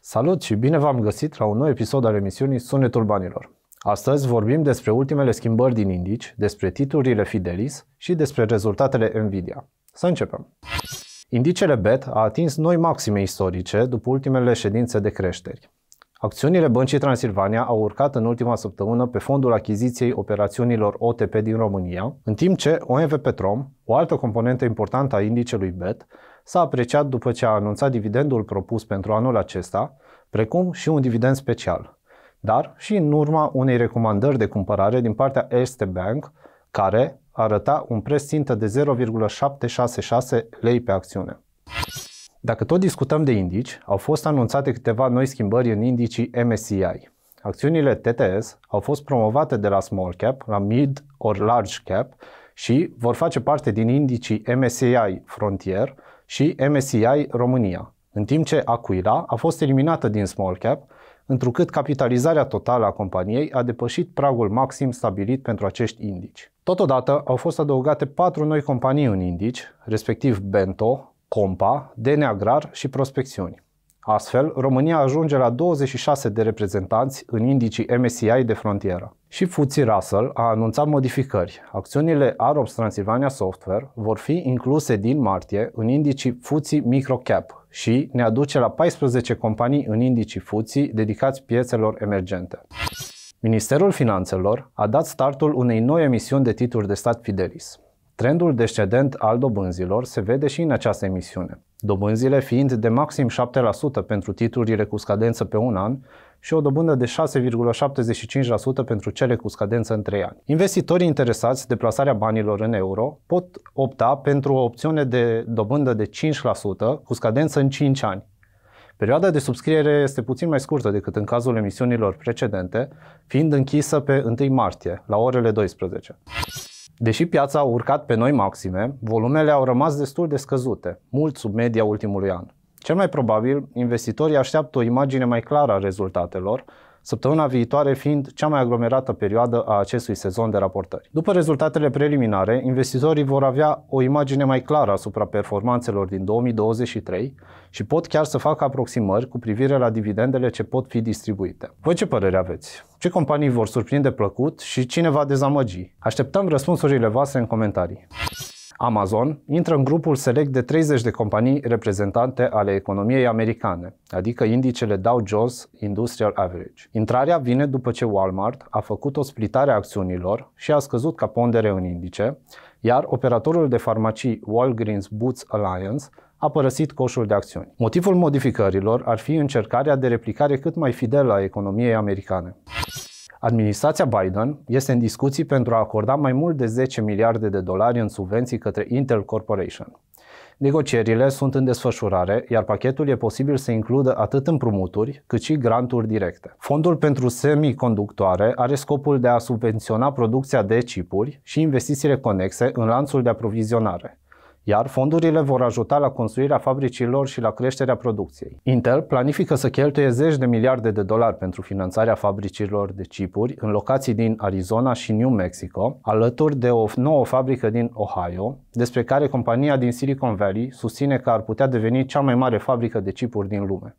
Salut și bine v-am găsit la un nou episod al emisiunii Sunetul Banilor. Astăzi vorbim despre ultimele schimbări din indici, despre titlurile Fidelis și despre rezultatele Nvidia. Să începem! Indicele BET a atins noi maxime istorice după ultimele ședințe de creșteri. Acțiunile Băncii Transilvania au urcat în ultima săptămână pe fondul achiziției operațiunilor OTP din România, în timp ce OMV Petrom, o altă componentă importantă a indicelui BET, s-a apreciat după ce a anunțat dividendul propus pentru anul acesta, precum și un dividend special, dar și în urma unei recomandări de cumpărare din partea Erste Bank, care arăta un preț țintă de 0,766 lei pe acțiune. Dacă tot discutăm de indici, au fost anunțate câteva noi schimbări în indicii MSCI. Acțiunile TTS au fost promovate de la small cap la mid or large cap și vor face parte din indicii MSCI Frontier și MSCI România, în timp ce Aquila a fost eliminată din small cap, întrucât capitalizarea totală a companiei a depășit pragul maxim stabilit pentru acești indici. Totodată au fost adăugate patru noi companii în indici, respectiv Bento, compa, DNA agrar și prospecțiuni. Astfel, România ajunge la 26 de reprezentanți în indicii MSCI de frontieră. Și Fuzzy Russell a anunțat modificări. Acțiunile Arobs Transilvania Software vor fi incluse din martie în indicii Fuzzy Microcap și ne aduce la 14 companii în indicii Fuzzy dedicați piețelor emergente. Ministerul Finanțelor a dat startul unei noi emisiuni de titluri de stat Fidelis. Trendul descendent al dobânzilor se vede și în această emisiune, dobânzile fiind de maxim 7% pentru titlurile cu scadență pe un an și o dobândă de 6,75% pentru cele cu scadență în 3 ani. Investitorii interesați de plasarea banilor în euro pot opta pentru o opțiune de dobândă de 5% cu scadență în 5 ani. Perioada de subscriere este puțin mai scurtă decât în cazul emisiunilor precedente, fiind închisă pe 1 martie, la orele 12. Deși piața a urcat pe noi maxime, volumele au rămas destul de scăzute, mult sub media ultimului an. Cel mai probabil, investitorii așteaptă o imagine mai clară a rezultatelor, săptămâna viitoare fiind cea mai aglomerată perioadă a acestui sezon de raportări. După rezultatele preliminare, investitorii vor avea o imagine mai clară asupra performanțelor din 2023 și pot chiar să facă aproximări cu privire la dividendele ce pot fi distribuite. Voi ce părere aveți? Ce companii vor surprinde plăcut și cine va dezamăgi? Așteptăm răspunsurile voastre în comentarii. Amazon intră în grupul select de 30 de companii reprezentante ale economiei americane, adică indicele Dow Jones Industrial Average. Intrarea vine după ce Walmart a făcut o splitare a acțiunilor și a scăzut ca pondere în indice, iar operatorul de farmacii Walgreens Boots Alliance a părăsit coșul de acțiuni. Motivul modificărilor ar fi încercarea de replicare cât mai fidelă a economiei americane. Administrația Biden este în discuții pentru a acorda mai mult de 10 miliarde de dolari în subvenții către Intel Corporation. Negocierile sunt în desfășurare, iar pachetul e posibil să includă atât împrumuturi, cât și granturi directe. Fondul pentru semiconductoare are scopul de a subvenționa producția de chipuri și investițiile conexe în lanțul de aprovizionare iar fondurile vor ajuta la construirea fabricilor și la creșterea producției. Intel planifică să cheltuie zeci de miliarde de dolari pentru finanțarea fabricilor de chipuri în locații din Arizona și New Mexico, alături de o nouă fabrică din Ohio, despre care compania din Silicon Valley susține că ar putea deveni cea mai mare fabrică de chipuri din lume.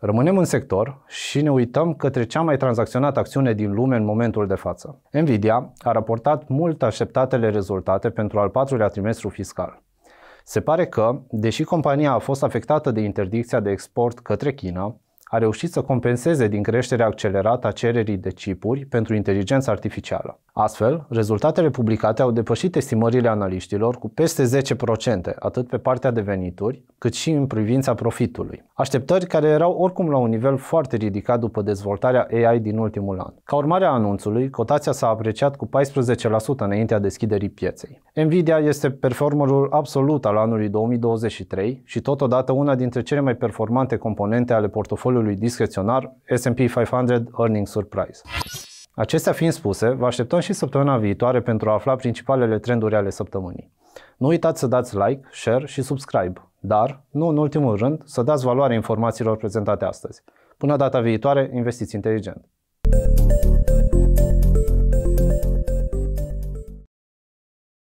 Rămânem în sector și ne uităm către cea mai tranzacționată acțiune din lume în momentul de față. Nvidia a raportat mult așteptatele rezultate pentru al patrulea trimestru fiscal. Se pare că, deși compania a fost afectată de interdicția de export către China, a reușit să compenseze din creșterea accelerată a cererii de chipuri pentru inteligența artificială. Astfel, rezultatele publicate au depășit estimările analiștilor cu peste 10%, atât pe partea de venituri, cât și în privința profitului. Așteptări care erau oricum la un nivel foarte ridicat după dezvoltarea AI din ultimul an. Ca urmare a anunțului, cotația s-a apreciat cu 14% înaintea deschiderii pieței. Nvidia este performerul absolut al anului 2023 și totodată una dintre cele mai performante componente ale portofoliului calculului discreționar S&P 500 Earnings Surprise. Acestea fiind spuse, vă așteptăm și săptămâna viitoare pentru a afla principalele trenduri ale săptămânii. Nu uitați să dați like, share și subscribe, dar, nu în ultimul rând, să dați valoare informațiilor prezentate astăzi. Până data viitoare, investiți inteligent! thank you